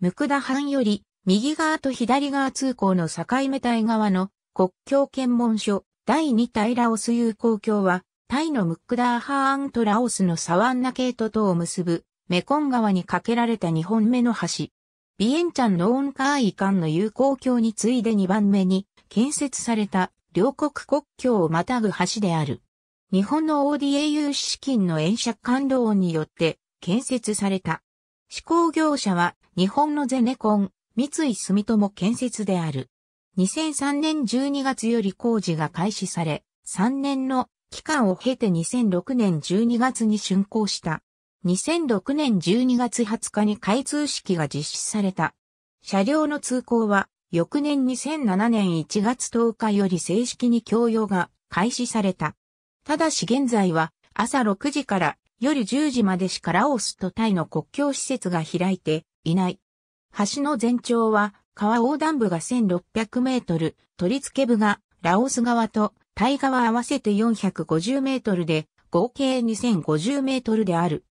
向田藩より、右側と左側通行の境目タイ側の国境検問所第2タイラオス友好橋は、タイのムックダーハーンとラオスのサワンナケートとを結ぶ、メコン川に架けられた2本目の橋。ビエンチャンのオンカーイカンの友好橋に次いで2番目に建設された両国国境をまたぐ橋である。日本の ODAU 資金の円借感動によって建設された。施工業者は日本のゼネコン、三井住友建設である。2003年12月より工事が開始され、3年の期間を経て2006年12月に竣工した。2006年12月20日に開通式が実施された。車両の通行は翌年2007年1月10日より正式に供用が開始された。ただし現在は朝6時から夜10時までしかラオスとタイの国境施設が開いていない。橋の全長は川横断部が1600メートル、取り付け部がラオス側とタイ側合わせて450メートルで合計2050メートルである。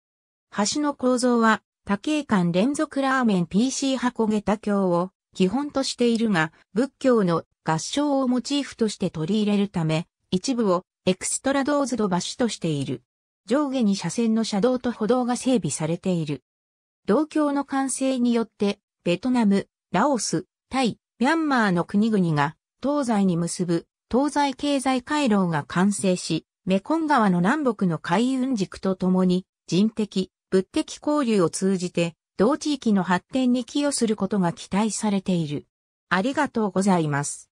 橋の構造は多景間連続ラーメン PC 箱下駄橋を基本としているが、仏教の合唱をモチーフとして取り入れるため、一部をエクストラドーズド橋としている。上下に車線の車道と歩道が整備されている。同郷の完成によって、ベトナム、ラオス、タイ、ミャンマーの国々が東西に結ぶ東西経済回廊が完成し、メコン川の南北の海運軸とともに人的、物的交流を通じて同地域の発展に寄与することが期待されている。ありがとうございます。